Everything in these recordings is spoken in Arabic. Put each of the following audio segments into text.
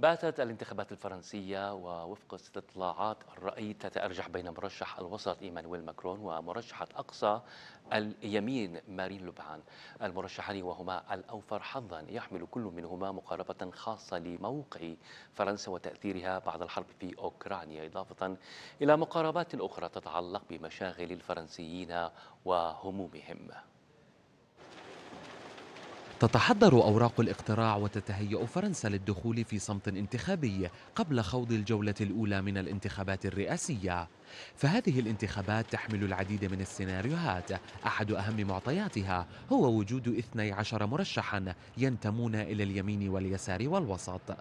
باتت الانتخابات الفرنسية ووفق استطلاعات الرأي تتأرجح بين مرشح الوسط إيمانويل ماكرون ومرشحة أقصى اليمين مارين لوبان المرشحان وهما الأوفر حظا يحمل كل منهما مقاربة خاصة لموقع فرنسا وتأثيرها بعد الحرب في أوكرانيا إضافة إلى مقاربات أخرى تتعلق بمشاغل الفرنسيين وهمومهم تتحضر أوراق الاقتراع وتتهيأ فرنسا للدخول في صمت انتخابي قبل خوض الجولة الأولى من الانتخابات الرئاسية فهذه الانتخابات تحمل العديد من السيناريوهات أحد أهم معطياتها هو وجود 12 مرشحا ينتمون إلى اليمين واليسار والوسط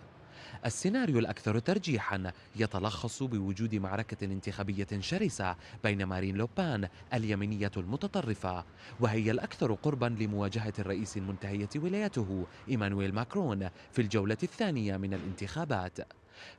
السيناريو الأكثر ترجيحا يتلخص بوجود معركة انتخابية شرسة بين مارين لوبان اليمينية المتطرفة وهي الأكثر قربا لمواجهة الرئيس المنتهية ولايته إيمانويل ماكرون في الجولة الثانية من الانتخابات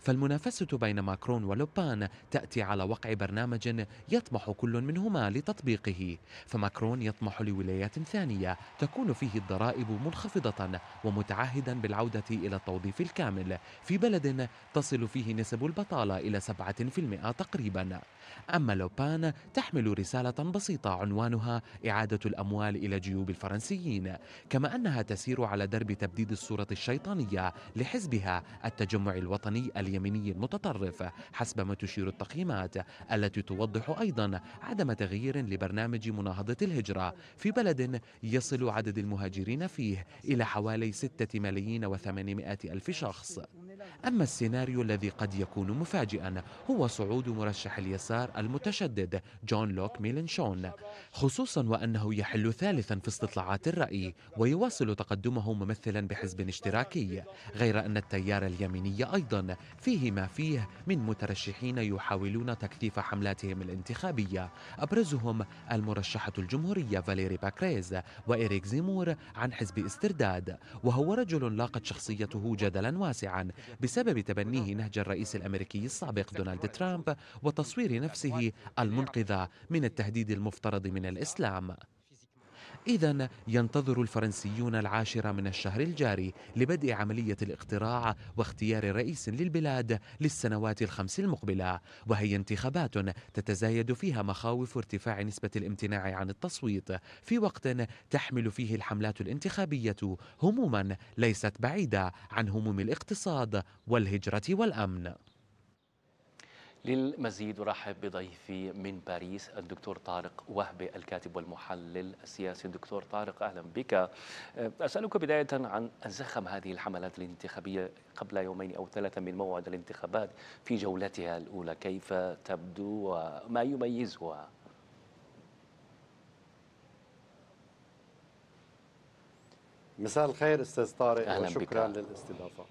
فالمنافسة بين ماكرون ولوبان تأتي على وقع برنامج يطمح كل منهما لتطبيقه فماكرون يطمح لولايات ثانية تكون فيه الضرائب منخفضة ومتعهدا بالعودة إلى التوظيف الكامل في بلد تصل فيه نسب البطالة إلى 7% تقريبا أما لوبان تحمل رسالة بسيطة عنوانها إعادة الأموال إلى جيوب الفرنسيين كما أنها تسير على درب تبديد الصورة الشيطانية لحزبها التجمع الوطني اليميني المتطرف حسب ما تشير التقييمات التي توضح أيضا عدم تغيير لبرنامج مناهضة الهجرة في بلد يصل عدد المهاجرين فيه إلى حوالي 6 ملايين وثمانمائة ألف شخص أما السيناريو الذي قد يكون مفاجئا هو صعود مرشح اليسار المتشدد جون لوك ميلنشون خصوصا وأنه يحل ثالثا في استطلاعات الرأي ويواصل تقدمه ممثلا بحزب اشتراكي غير أن التيار اليميني أيضا فيه ما فيه من مترشحين يحاولون تكثيف حملاتهم الانتخابية أبرزهم المرشحة الجمهورية فاليري باكريز وإيريك زيمور عن حزب استرداد وهو رجل لاقت شخصيته جدلا واسعا بسبب تبنيه نهج الرئيس الأمريكي السابق دونالد ترامب وتصوير نفسه المنقذة من التهديد المفترض من الإسلام إذا ينتظر الفرنسيون العاشرة من الشهر الجاري لبدء عملية الاقتراع واختيار رئيس للبلاد للسنوات الخمس المقبلة وهي انتخابات تتزايد فيها مخاوف ارتفاع نسبة الامتناع عن التصويت في وقت تحمل فيه الحملات الانتخابية هموما ليست بعيدة عن هموم الاقتصاد والهجرة والأمن للمزيد ارحب بضيفي من باريس الدكتور طارق وهبي الكاتب والمحلل السياسي دكتور طارق اهلا بك أه، اسالك بدايه عن زخم هذه الحملات الانتخابيه قبل يومين او ثلاثه من موعد الانتخابات في جولتها الاولى كيف تبدو وما يميزها مساء الخير استاذ طارق وشكرا بك. للاستضافه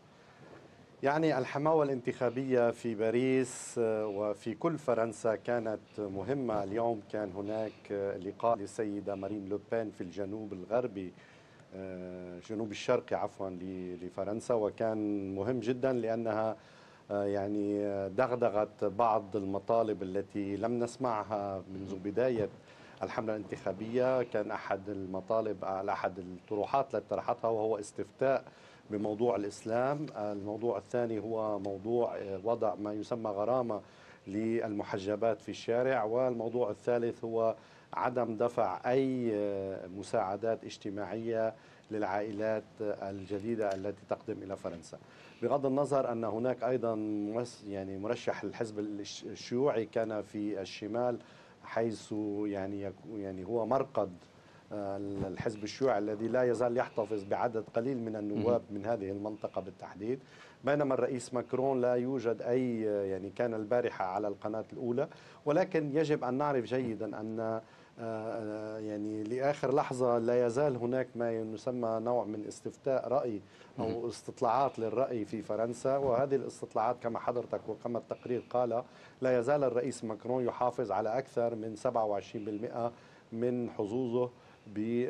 يعني الحماوة الانتخابية في باريس آه، وفي كل فرنسا كانت مهمة اليوم كان هناك آه، لقاء للسيدة مارين لوبان في الجنوب الغربي آه، جنوب الشرقي عفوا لفرنسا وكان مهم جدا لأنها يعني دغدغت بعض المطالب التي لم نسمعها منذ بداية الحملة الانتخابية كان أحد المطالب أحد الطروحات التي طرحتها وهو استفتاء بموضوع الإسلام الموضوع الثاني هو موضوع آه، وضع ما يسمى غرامة للمحجبات في الشارع والموضوع الثالث هو عدم دفع أي آه، مساعدات اجتماعية للعائلات آه، الجديدة التي تقدم إلى فرنسا بغض النظر أن هناك أيضا يعني مرشح الحزب الشيوعي كان في الشمال حيث يعني يعني هو مرقد آه، الحزب الشيوعي الذي لا يزال يحتفظ بعدد قليل من النواب من هذه المنطقة بالتحديد بينما الرئيس ماكرون لا يوجد أي آه، يعني كان البارحة على القناة الأولى ولكن يجب أن نعرف جيدا أن آه، يعني لآخر لحظة لا يزال هناك ما يسمى نوع من استفتاء رأي أو استطلاعات للرأي في فرنسا وهذه الاستطلاعات كما حضرتك وكما التقرير قال لا يزال الرئيس ماكرون يحافظ على أكثر من 27% من حظوظه ب آه،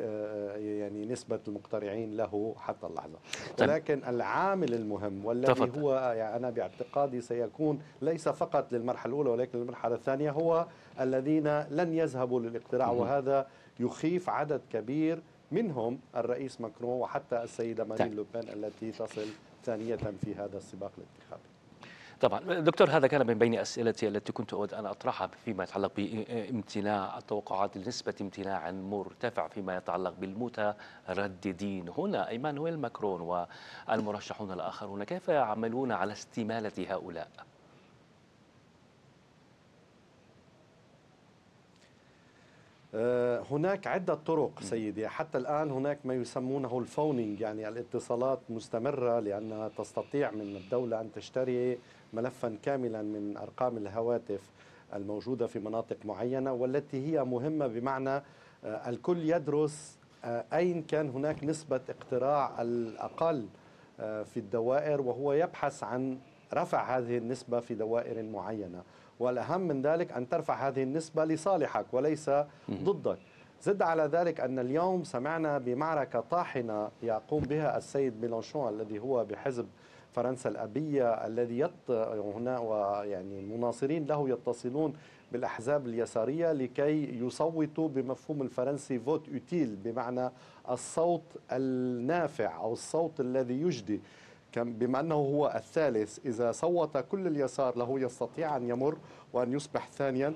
آه، يعني نسبه المقترعين له حتى اللحظه طيب. ولكن العامل المهم والذي تفضل. هو يعني انا باعتقادي سيكون ليس فقط للمرحله الاولى ولكن للمرحله الثانيه هو الذين لن يذهبوا للاقتراع وهذا يخيف عدد كبير منهم الرئيس ماكرون وحتى السيده مارين طيب. لوبين التي تصل ثانيه في هذا السباق الانتخابي طبعا دكتور هذا كان من بين اسئلتي التي كنت اود ان اطرحها فيما يتعلق بامتناع التوقعات لنسبه امتناع مرتفع فيما يتعلق بالمترددين هنا ايمانويل ماكرون والمرشحون الاخرون كيف يعملون على استماله هؤلاء؟ آه، هناك عدة طرق سيدي حتى الآن هناك ما يسمونه الفونينج يعني الاتصالات مستمرة لأنها تستطيع من الدولة أن تشتري ملفا كاملا من أرقام الهواتف الموجودة في مناطق معينة والتي هي مهمة بمعنى آه، الكل يدرس آه، أين كان هناك نسبة اقتراع الأقل في الدوائر وهو يبحث عن رفع هذه النسبة في دوائر معينة والأهم من ذلك أن ترفع هذه النسبة لصالحك وليس ضدك زد على ذلك أن اليوم سمعنا بمعركة طاحنة يقوم بها السيد ميلانشون الذي هو بحزب فرنسا الأبية الذي يط هنا ويعني المناصرين له يتصلون بالأحزاب اليسارية لكي يصوتوا بمفهوم الفرنسي فوت أوتيل بمعنى الصوت النافع أو الصوت الذي يجدي بما أنه هو الثالث إذا صوت كل اليسار له يستطيع أن يمر وأن يصبح ثانيا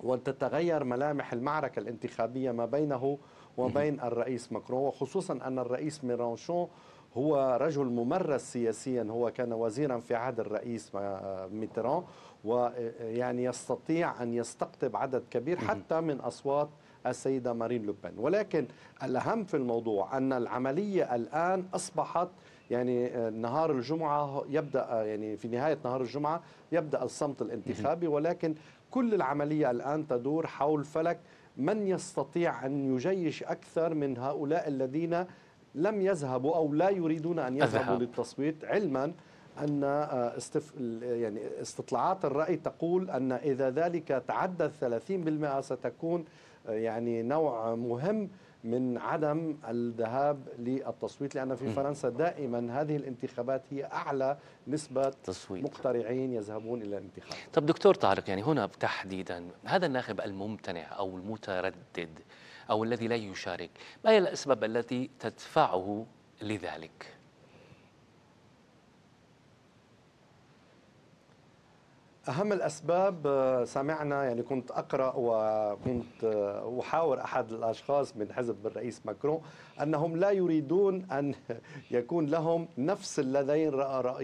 وأن تتغير ملامح المعركة الانتخابية ما بينه وبين الرئيس ماكرون وخصوصا أن الرئيس ميرانشون هو رجل ممرس سياسيا هو كان وزيرا في عهد الرئيس ميتران ويعني يستطيع أن يستقطب عدد كبير حتى من أصوات السيدة مارين لوبان ولكن الأهم في الموضوع أن العملية الآن أصبحت يعني آه، نهار الجمعة يبدأ آه، يعني في نهاية نهار الجمعة يبدأ الصمت الانتخابي ولكن كل العملية الآن تدور حول فلك من يستطيع أن يجيش أكثر من هؤلاء الذين لم يذهبوا أو لا يريدون أن يذهبوا للتصويت علما أن آه، استف... يعني استطلاعات الرأي تقول أن إذا ذلك تعدى 30% ستكون يعني نوع مهم من عدم الذهاب للتصويت لأن في فرنسا دائما هذه الانتخابات هي أعلى نسبة تصويت. مقترعين يذهبون إلى الانتخاب طب دكتور طارق يعني هنا تحديدا هذا الناخب الممتنع أو المتردد أو الذي لا يشارك ما هي الأسباب التي تدفعه لذلك؟ اهم الاسباب آه، سمعنا يعني كنت اقرا وكنت آه، احاور احد الاشخاص من حزب الرئيس ماكرون انهم لا يريدون ان يكون لهم نفس اللذين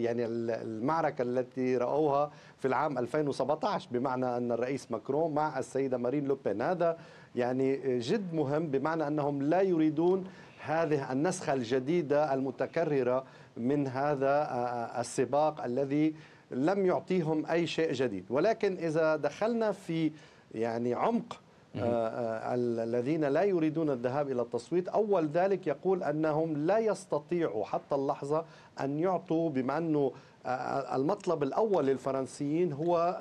يعني المعركه التي راوها في العام 2017 بمعنى ان الرئيس ماكرون مع السيده مارين لوبين هذا يعني جد مهم بمعنى انهم لا يريدون هذه النسخه الجديده المتكرره من هذا آه، السباق الذي لم يعطيهم أي شيء جديد ولكن إذا دخلنا في يعني عمق آه، آه، الذين لا يريدون الذهاب إلى التصويت أول ذلك يقول أنهم لا يستطيعوا حتى اللحظة أن يعطوا بما أنه آه، المطلب الأول للفرنسيين هو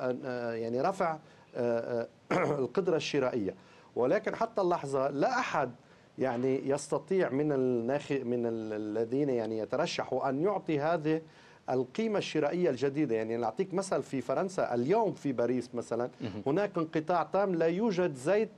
يعني رفع القدرة الشرائية ولكن حتى اللحظة لا أحد يعني يستطيع من الناخ من الذين يعني يترشحوا أن يعطي هذه القيمة الشرائية الجديدة يعني نعطيك مثل في فرنسا اليوم في باريس مثلا هناك انقطاع تام لا يوجد زيت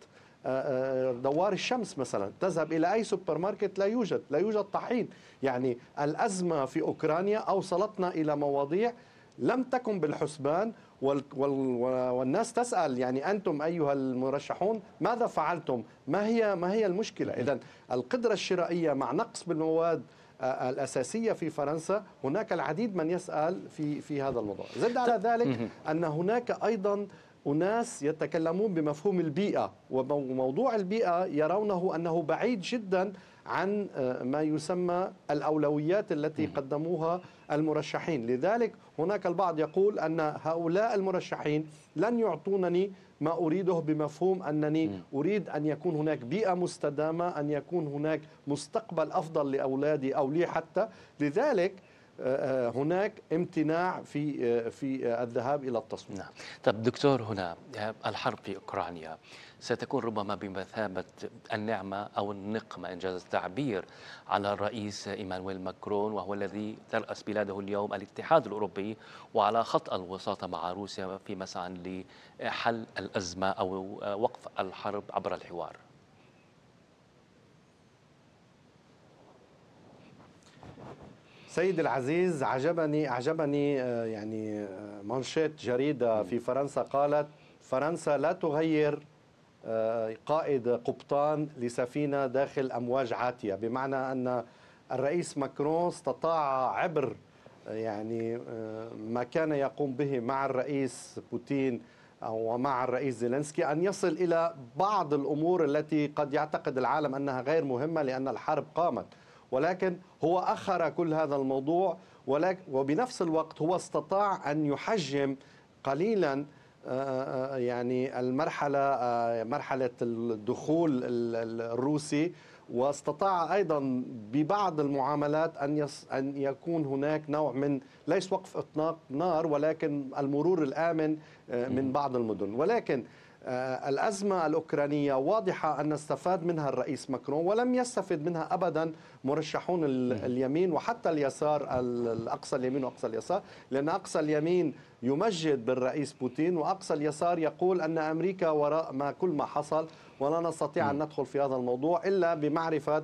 آه، آه، دوار الشمس مثلا تذهب إلى أي سوبر ماركت لا يوجد لا يوجد طحين يعني الأزمة في أوكرانيا أوصلتنا إلى مواضيع لم تكن بالحسبان والناس تسأل يعني أنتم أيها المرشحون ماذا فعلتم ما هي ما هي المشكلة إذا القدرة الشرائية مع نقص بالمواد الأساسية في فرنسا هناك العديد من يسأل في في هذا الموضوع زد على ذلك أن هناك أيضا أناس يتكلمون بمفهوم البيئة وموضوع البيئة يرونه أنه بعيد جدا عن آه، ما يسمى الأولويات التي قدموها المرشحين لذلك هناك البعض يقول أن هؤلاء المرشحين لن يعطونني ما أريده بمفهوم أنني أريد أن يكون هناك بيئة مستدامة أن يكون هناك مستقبل أفضل لأولادي أو لي حتى لذلك هناك امتناع في في الذهاب الى التصويت نعم. طب دكتور هنا الحرب في اوكرانيا ستكون ربما بمثابه النعمه او النقمه ان جاز التعبير على الرئيس ايمانويل ماكرون وهو الذي تراس بلاده اليوم الاتحاد الاوروبي وعلى خط الوساطه مع روسيا في مسعى لحل الازمه او وقف الحرب عبر الحوار. سيد العزيز عجبني أعجبني آه، يعني آه، منشط جريدة في فرنسا قالت فرنسا لا تغير آه، قائد قبطان لسفينة داخل أمواج عاتية بمعنى أن الرئيس ماكرون استطاع عبر يعني ما كان يقوم به مع الرئيس بوتين ومع الرئيس زيلنسكي أن يصل إلى بعض الأمور التي قد يعتقد العالم أنها غير مهمة لأن الحرب قامت ولكن هو أخر كل هذا الموضوع ولكن وبنفس الوقت هو استطاع أن يحجم قليلا آه، آه، يعني المرحلة آه، مرحلة الدخول الروسي واستطاع ايضا ببعض المعاملات ان ان يكون هناك نوع من ليس وقف اطلاق نار ولكن المرور الامن من بعض المدن ولكن آه، الأزمة الأوكرانية واضحة أن استفاد منها الرئيس ماكرون ولم يستفد منها أبدا مرشحون اليمين وحتى اليسار الأقصى اليمين وأقصى اليسار لأن أقصى اليمين يمجد بالرئيس بوتين وأقصى اليسار يقول أن أمريكا وراء ما كل ما حصل ولا نستطيع أن ندخل في هذا الموضوع إلا بمعرفة آه،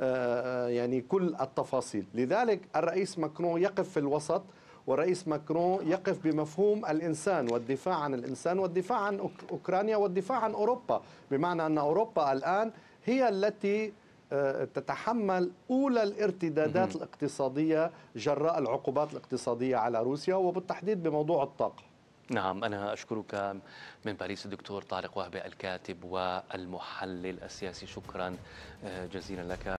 آه، يعني كل التفاصيل لذلك الرئيس ماكرون يقف في الوسط والرئيس ماكرون يقف بمفهوم الإنسان والدفاع عن الإنسان والدفاع عن أوكرانيا والدفاع عن أوروبا بمعنى أن أوروبا الآن هي التي آه، تتحمل اولى الارتدادات الاقتصاديه جراء العقوبات الاقتصاديه على روسيا وبالتحديد بموضوع الطاقه. نعم أنا أشكرك من باريس الدكتور طارق وهبي الكاتب والمحلل السياسي شكرا آه، جزيلا لك